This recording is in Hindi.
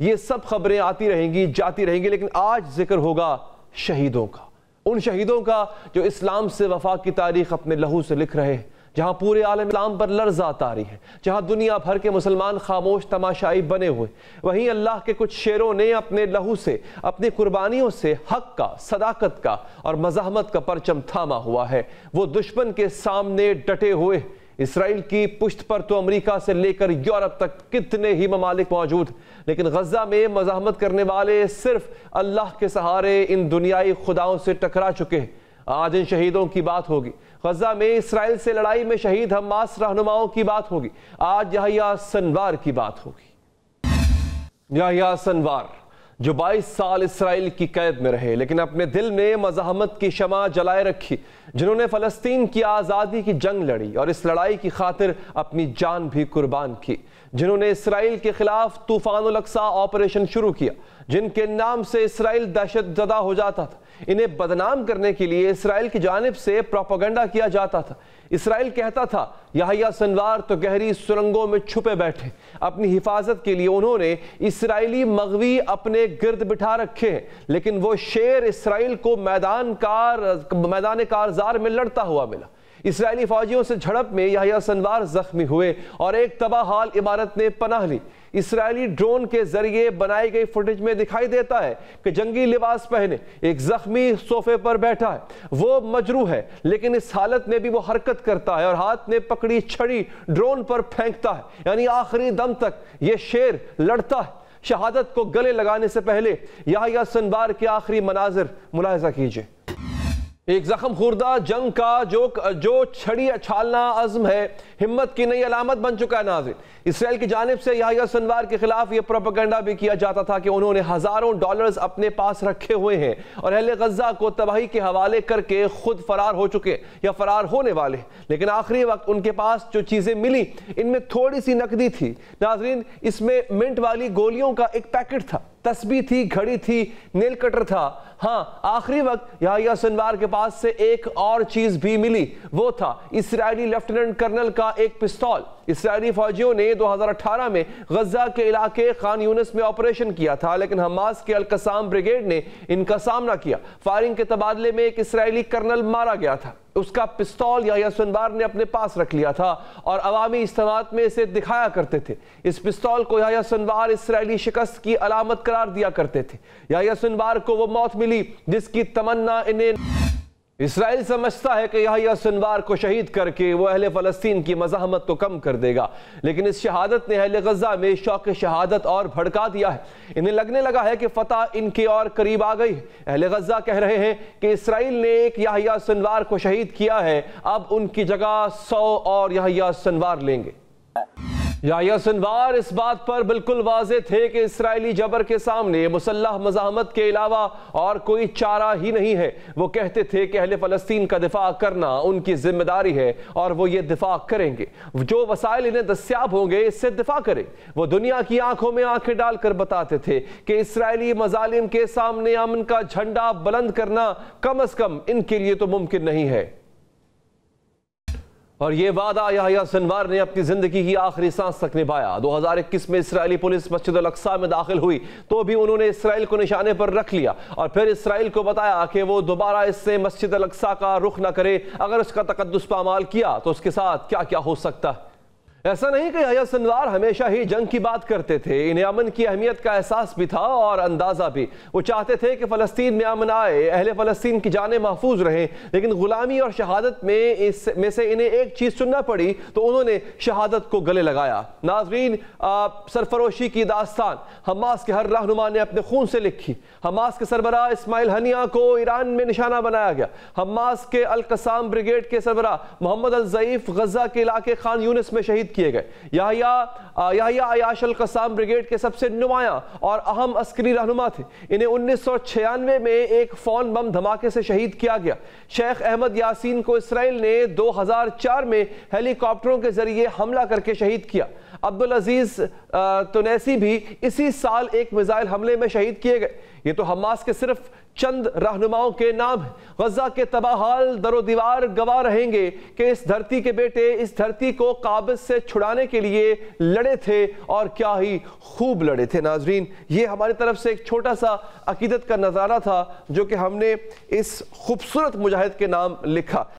ये सब खबरें आती रहेंगी जाती रहेंगी लेकिन आज जिक्र होगा शहीदों का उन शहीदों का जो इस्लाम से वफा की तारीख अपने लहू से लिख रहे हैं जहां पूरे आलम इस्लाम पर लर्जा तारी है जहां दुनिया भर के मुसलमान खामोश तमाशाई बने हुए वहीं अल्लाह के कुछ शेरों ने अपने लहू से अपनी कुर्बानियों से हक का सदाकत का और मजामत का परचम थामा हुआ है वो दुश्मन के सामने डटे हुए इसराइल की पुश्त पर तो अमेरिका से लेकर यूरोप तक कितने ही ममालिक मौजूद लेकिन गजा में मजामत करने वाले सिर्फ अल्लाह के सहारे इन दुनियाई खुदाओं से टकरा चुके हैं आज इन शहीदों की बात होगी गजा में इसराइल से लड़ाई में शहीद हमास रहनुमाओं की बात होगी आज यहाँ सनवार की बात होगी यहाया सनवार जो 22 साल इसराइल की कैद में रहे लेकिन अपने दिल में मजाहमत की शमा जलाए रखी जिन्होंने फ़लस्तीन की आज़ादी की जंग लड़ी और इस लड़ाई की खातिर अपनी जान भी कुर्बान की जिन्होंने इसराइल के खिलाफ तूफान ऑपरेशन शुरू किया जिनके नाम से इसराइल दहशत जदा हो जाता था इन्हें बदनाम करने के लिए इसराइल की जानब से प्रोपोगंडा किया जाता था इसराइल कहता था यहाया सनवार तो गहरी सुरंगों में छुपे बैठे अपनी हिफाजत के लिए उन्होंने इसराइली मगवी अपने के गिर्द बिठा रखे हैं लेकिन वो शेर इसराइल को मैदान कार मैदान कारजार में लड़ता हुआ मिला इसराइली फौजियों से झड़प में यहाया सनवार जख्मी हुए और एक तबाहाल इमारत ने पनाह ली इसराइली ड्रोन के जरिए बनाई गई फुटेज में दिखाई देता है कि जंगी लिबास पहने एक जख्मी सोफे पर बैठा है वो मजरू है लेकिन इस हालत में भी वो हरकत करता है और हाथ में पकड़ी छड़ी ड्रोन पर फेंकता है यानी आखिरी दम तक ये शेर लड़ता है शहादत को गले लगाने से पहले याहिया सनबार के आखिरी मनाजिर मुलाहजा कीजिए एक जख्म खुर्दा जंग का जो जो छड़ी अछालना अजम है हिम्मत की नई अलामत बन चुका है नाजिर इसराइल की जानब से याहिया सनवार के खिलाफ ये प्रोपागेंडा भी किया जाता था कि उन्होंने हज़ारों डॉलर्स अपने पास रखे हुए हैं और अहल गजा को तबाही के हवाले करके खुद फरार हो चुके या फरार होने वाले लेकिन आखिरी वक्त उनके पास जो चीज़ें मिली इनमें थोड़ी सी नकदी थी नाजरीन इसमें मिंट वाली गोलियों का एक पैकेट था तस्बी थी घड़ी थी नेल कटर था हाँ आखिरी वक्त यहाँ सनवार के पास से एक और चीज भी मिली वो था इसराइली लेफ्टिनेंट कर्नल का एक पिस्तौल इसराइली फौजियों ने 2018 में गजा के इलाके खान यूनस में ऑपरेशन किया था लेकिन हमास के अलकसाम ब्रिगेड ने इनका सामना किया फायरिंग के तबादले में एक इसराइली कर्नल मारा गया था उसका पिस्तौल या सुनवार ने अपने पास रख लिया था और अवामी इस्तेमाल में इसे दिखाया करते थे इस पिस्तौल को या सुनवार इसराइली शिकस्त की अलामत करार दिया करते थे या सुनवार को वो मौत मिली जिसकी तमन्ना इन्हें इसराइल समझता है कि यह सुनवार को शहीद करके वो अहले फ़लस्तीन की मजामत तो कम कर देगा लेकिन इस शहादत ने अहले गजा में शौक शहादत और भड़का दिया है इन्हें लगने लगा है कि फ़तह इनके और करीब आ गई अहले गजा कह रहे हैं कि इसराइल ने एक यह सुनवार को शहीद किया है अब उनकी जगह सौ और यह सुनवार लेंगे इस बात पर बिल्कुल वाज थे कि इसराइली जबर के सामने मुसल्ह मजामत के अलावा और कोई चारा ही नहीं है वो कहते थे कि अहले फ़लस्तीन का दिफा करना उनकी जिम्मेदारी है और वो ये दिफा करेंगे जो वसाइल इन्हें दस्याब होंगे इससे दिफा करें वो दुनिया की आंखों में आंखें डालकर बताते थे कि इसराइली मजालिम के सामने अमन का झंडा बुलंद करना कम अज कम इनके लिए तो मुमकिन नहीं है और ये वादा यहाया सनवार ने अपनी जिंदगी की आखिरी सांस तक निभाया 2021 में इसराइली पुलिस मस्जिद अलक्सा में दाखिल हुई तो भी उन्होंने इसराइल को निशाने पर रख लिया और फिर इसराइल को बताया कि वो दोबारा इससे मस्जिद अलक्सा का रुख ना करे अगर उसका तकदस पामाल किया तो उसके साथ क्या क्या हो सकता है ऐसा नहीं कि हया सनवार हमेशा ही जंग की बात करते थे इन्हें अमन की अहमियत का एहसास भी था और अंदाज़ा भी वो चाहते थे कि फ़लस्तीन में अमन आए अहल फ़लस्तीन की जानें महफूज रहें लेकिन ग़ुलामी और शहादत में इस में से इन्हें एक चीज़ सुनना पड़ी तो उन्होंने शहादत को गले लगाया नाजरीन सरफरोशी की दास्तान हमास के हर रहनुमा ने अपने खून से लिखी हमास के सरबरा इसमाइल हनिया को ईरान में निशाना बनाया गया हमास के अलकसाम ब्रिगेड के सरबरा मोहम्मद अलजयीफ गजा के इलाके खान यूनिस में शहीद किए गए याया ब्रिगेड के सबसे नुमाया और अहम अस्करी रहनुमा थे इन्हें उन्नीस में एक फोन बम धमाके से शहीद किया गया शेख अहमद यासीन को इसराइल ने 2004 में हेलीकॉप्टरों के जरिए हमला करके शहीद किया अब्दुल अजीज तुनेसी भी इसी साल एक मिज़ाइल हमले में शहीद किए गए ये तो हमास के सिर्फ चंद रहनुमाओं के नाम गजा के तबाहाल दरो दीवार गवाह रहेंगे कि इस धरती के बेटे इस धरती को काबज से छुड़ाने के लिए लड़े थे और क्या ही खूब लड़े थे नाजरीन ये हमारी तरफ से एक छोटा सा अकीदत का नज़ारा था जो कि हमने इस खूबसूरत मुजाहिद के नाम लिखा